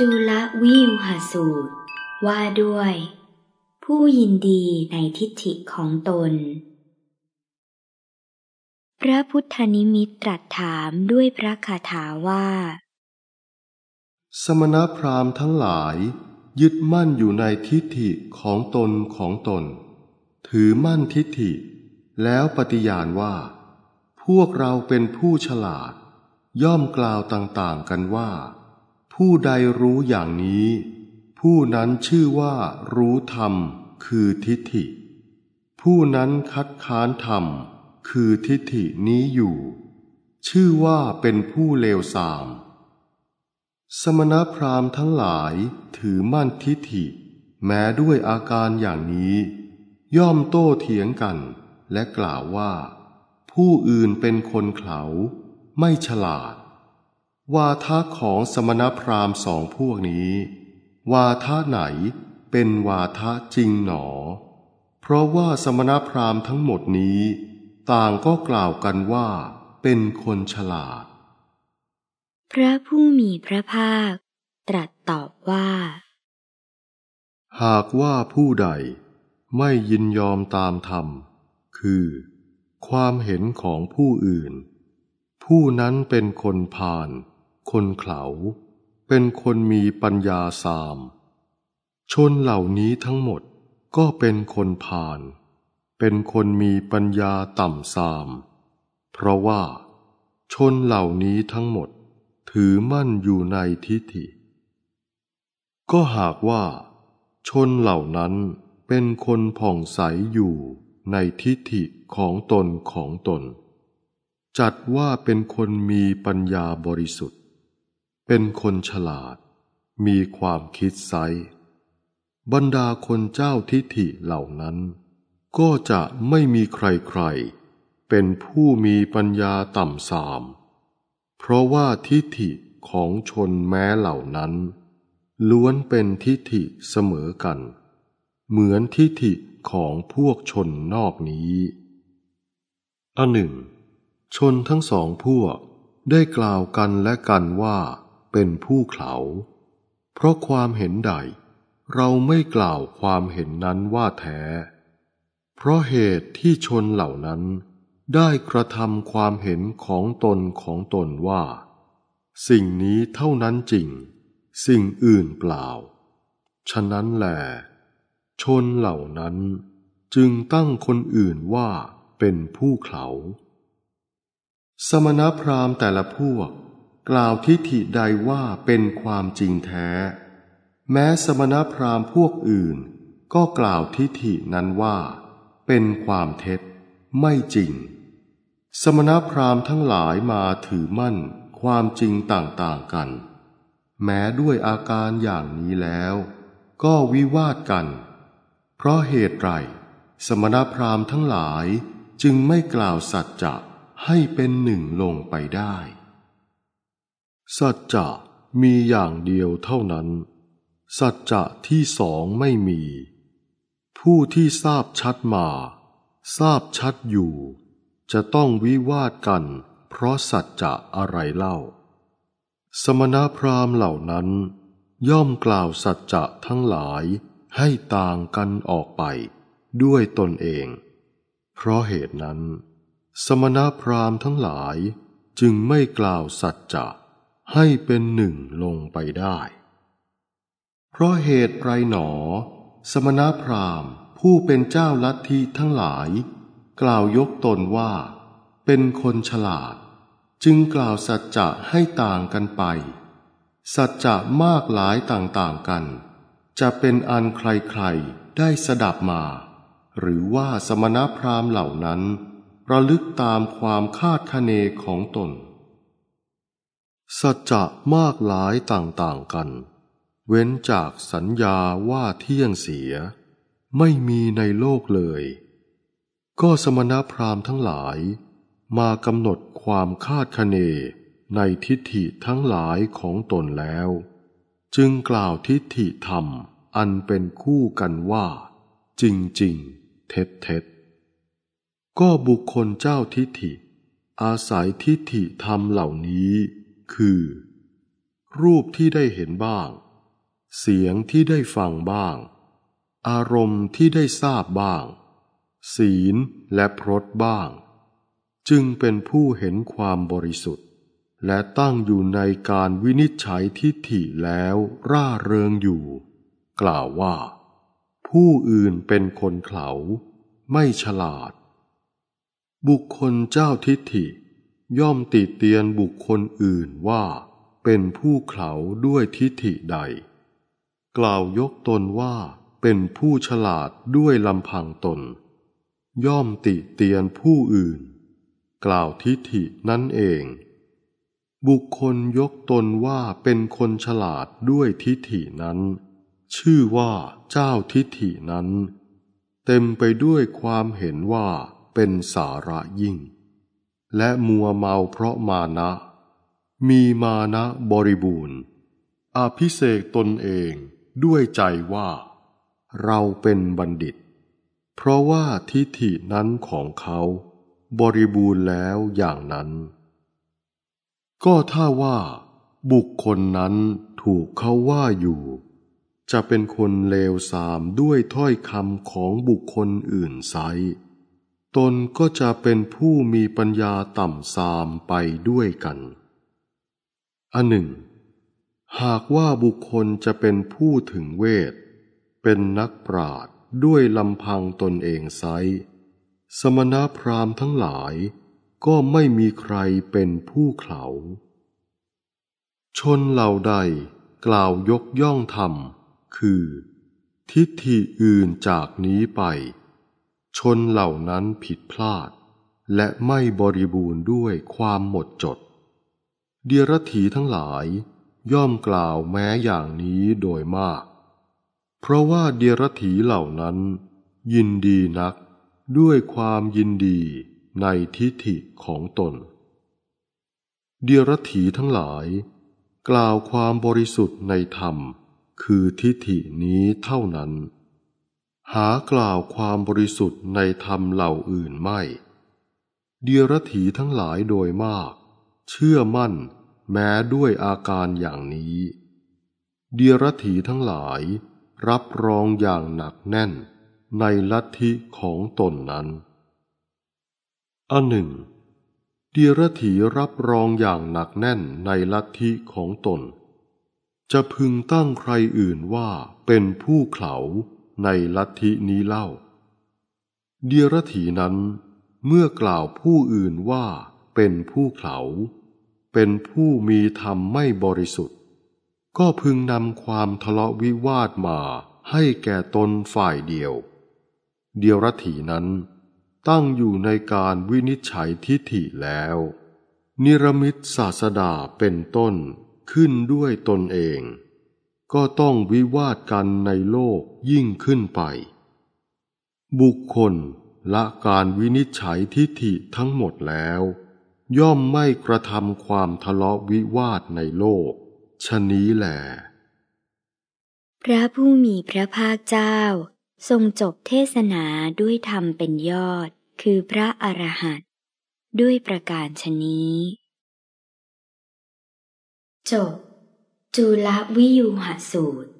จุลวิวหสูตร ว่าด้วย ผู้ยินดีในทิฏฐิของตน พระพุทธนิมิตตรัสถามด้วยพระคาถาว่า สมณพราหมณ์ทั้งหลาย ยึดมั่นอยู่ในทิฏฐิของตนของตน ถือมั่นทิฏฐิ แล้วปฏิญาณว่า พวกเราเป็นผู้ฉลาด ย่อมกล่าวต่าง ๆ กันว่าผู้ใดรู้อย่างนี้ ผู้นั้นชื่อว่ารู้ธรรมคือทิฏฐิ ผู้นั้นคัดค้านธรรม คือทิฏฐินี้อยู่ ชื่อว่าเป็นผู้เลวทราม สมณพราหมณ์ทั้งหลายถือมั่นทิฏฐิ แม้ด้วยอาการอย่างนี้ ย่อมโต้เถียงกัน และกล่าวว่า ผู้อื่นเป็นคนเขาไม่ฉลาดวาทะของสมณพราหมณ์สองพวกนี้ วาทะไหนเป็นวาทะจริงหนอ เพราะว่าสมณพราหมณ์ทั้งหมดนี้ ต่างก็กล่าวกันว่าเป็นคนฉลาด พระผู้มีพระภาคตรัสตอบว่า หากว่าผู้ใดไม่ยินยอมตามธรรม คือความเห็นของผู้อื่น ผู้นั้นเป็นคนพาลคนเขาเป็นคนมีปัญญาสาม ชนเหล่านี้ทั้งหมดก็เป็นคนผ่าน เป็นคนมีปัญญาต่ำสาม เพราะว่าชนเหล่านี้ทั้งหมด ถือมั่นอยู่ในทิฏฐิ ก็หากว่า ชนเหล่านั้นเป็นคนผ่องใสอยู่ในทิฏฐิของตนของตน จัดว่าเป็นคนมีปัญญาบริสุทธิ์เป็นคนฉลาดมีความคิดไซบรรดาคนเจ้าทิฐิเหล่านั้น ก็จะไม่มีใครๆเป็นผู้มีปัญญาต่ำสาม เพราะว่าทิฐิของชนแม้เหล่านั้น ล้วนเป็นทิฐิเสมอกัน เหมือนทิฐิของพวกชนนอกนี้อันหนึ่ง ชนทั้งสองพวกได้กล่าวกันและกันว่าเป็นผู้เขาเพราะความเห็นใด เราไม่กล่าวความเห็นนั้นว่าแท้ เพราะเหตุที่ชนเหล่านั้น ได้กระทำความเห็นของตนของตนว่า สิ่งนี้เท่านั้นจริง สิ่งอื่นเปล่า ฉะนั้นแหลชนเหล่านั้น จึงตั้งคนอื่นว่า เป็นผู้เขาสมณพราหมณ์แต่ละพวกกล่าวทิฏฐิใดว่าเป็นความจริงแท้ แม้สมณพราหมณ์พวกอื่น ก็กล่าวทิฏฐินั้นว่า เป็นความเท็จไม่จริง สมณพราหมณ์ทั้งหลายมาถือมั่นความจริงต่าง ๆ กัน แม้ด้วยอาการอย่างนี้แล้วก็วิวาทกัน เพราะเหตุไรสมณพราหมณ์ทั้งหลายจึงไม่กล่าวสัจจะให้เป็นหนึ่งลงไปได้สัจจะมีอย่างเดียวเท่านั้น สัจจะที่สองไม่มี ผู้ที่ทราบชัดมา ทราบชัดอยู่ จะต้องวิวาทกัน เพราะสัจจะอะไรเล่า สมณพราหมณ์เหล่านั้น ย่อมกล่าวสัจจะทั้งหลายให้ต่างกันออกไปด้วยตนเอง เพราะเหตุนั้น สมณพราหมณ์ทั้งหลายจึงไม่กล่าวสัจจะให้เป็นหนึ่งลงไปได้ เพราะเหตุไรหนอ สมณพราหมณ์ผู้เป็นเจ้าลัทธิทั้งหลาย กล่าวยกตนว่าเป็นคนฉลาด จึงกล่าวสัจจะให้ต่างกันไป สัจจะมากหลายต่างๆกัน จะเป็นอันใครๆได้สดับมา หรือว่าสมณพราหมณ์เหล่านั้นระลึกตามความคาดคะเนของตนสัจจะมากหลายต่างๆกัน เว้นจากสัญญาว่าเที่ยงเสีย ไม่มีในโลกเลย ก็สมณพราหมณ์ทั้งหลายมากำหนดความคาดคะเนในทิฏฐิทั้งหลายของตนแล้ว จึงกล่าวทิฏฐิธรรมอันเป็นคู่กันว่า จริงจริงเท็จเท็ก็บุคคลเจ้าทิฏฐิ อาศัยทิฏฐิธรรมเหล่านี้คือ รูปที่ได้เห็นบ้าง เสียงที่ได้ฟังบ้าง อารมณ์ที่ได้ทราบบ้าง ศีลและพรตบ้าง จึงเป็นผู้เห็นความบริสุทธิ์ และตั้งอยู่ในการวินิจฉัยทิฏฐิแล้วร่าเริงอยู่ กล่าวว่า ผู้อื่นเป็นคนเขาไม่ฉลาด บุคคลเจ้าทิฏฐิย่อมติเตียนบุคคลอื่นว่าเป็นผู้เขาด้วยทิฐิใด กล่าวยกตนว่าเป็นผู้ฉลาดด้วยลำพังตน ย่อมติเตียนผู้อื่น กล่าวทิฐินั่นเอง บุคคลยกตนว่าเป็นคนฉลาดด้วยทิฐินั้น ชื่อว่าเจ้าทิฐินั้น เต็มไปด้วยความเห็นว่าเป็นสาระยิ่งและมัวเมาเพราะมานะ มีมานะบริบูรณ์อาภิเศกตนเองด้วยใจว่าเราเป็นบัณฑิต เพราะว่าทิฏฐินั้นของเขาบริบูรณ์แล้วอย่างนั้น ก็ถ้าว่าบุคคลนั้นถูกเขาว่าอยู่ จะเป็นคนเลวสามด้วยถ้อยคำของบุคคลอื่นไซตนก็จะเป็นผู้มีปัญญาต่ำสามไปด้วยกัน อันหนึ่ง หากว่าบุคคลจะเป็นผู้ถึงเวท เป็นนักปราดด้วยลำพังตนเองไซสมณพราหมณ์ทั้งหลายก็ไม่มีใครเป็นผู้เขาชนเหล่าใดกล่าวยกย่องธรรม คือ ทิฏฐิอื่นจากนี้ไปชนเหล่านั้นผิดพลาด และไม่บริบูรณ์ด้วยความหมดจด เดียรถีทั้งหลายย่อมกล่าวแม้อย่างนี้โดยมาก เพราะว่าเดียรถีเหล่านั้นยินดีนักด้วยความยินดีในทิฏฐิของตน เดียรถีทั้งหลายกล่าวความบริสุทธิ์ในธรรมคือทิฏฐินี้เท่านั้นหากล่าวความบริสุทธิ์ในธรรมเหล่าอื่นไม่เดียรถีทั้งหลายโดยมาก เชื่อมั่นแม้ด้วยอาการอย่างนี้เดียรถีทั้งหลายรับรองอย่างหนักแน่น ในลัทธิของตนนั้น อันหนึ่งเดียรถีรับรองอย่างหนักแน่นในลัทธิของตน จะพึงตั้งใครอื่นว่าเป็นผู้เขาในลัทธินี้เล่า เดียรถีนั้น เมื่อกล่าวผู้อื่นว่าเป็นผู้เขา เป็นผู้มีธรรมไม่บริสุทธิ์ ก็พึงนำความทะเลาะวิวาทมาให้แก่ตนฝ่ายเดียว เดียรถีนั้น ตั้งอยู่ในการวินิจฉัยทิฐิแล้ว นิรมิตศาสดาเป็นต้นขึ้นด้วยตนเองก็ต้องวิวาทกันในโลกยิ่งขึ้นไป บุคคลละการวินิจฉัยทิฏฐิทั้งหมดแล้ว ย่อมไม่กระทำความทะเลาะวิวาทในโลก ชนี้แหลพระผู้มีพระภาคเจ้าทรงจบเทศนาด้วยธรรมเป็นยอดคือพระอรหันต์ด้วยประการชนี้ จบจุลวิยูหสูตร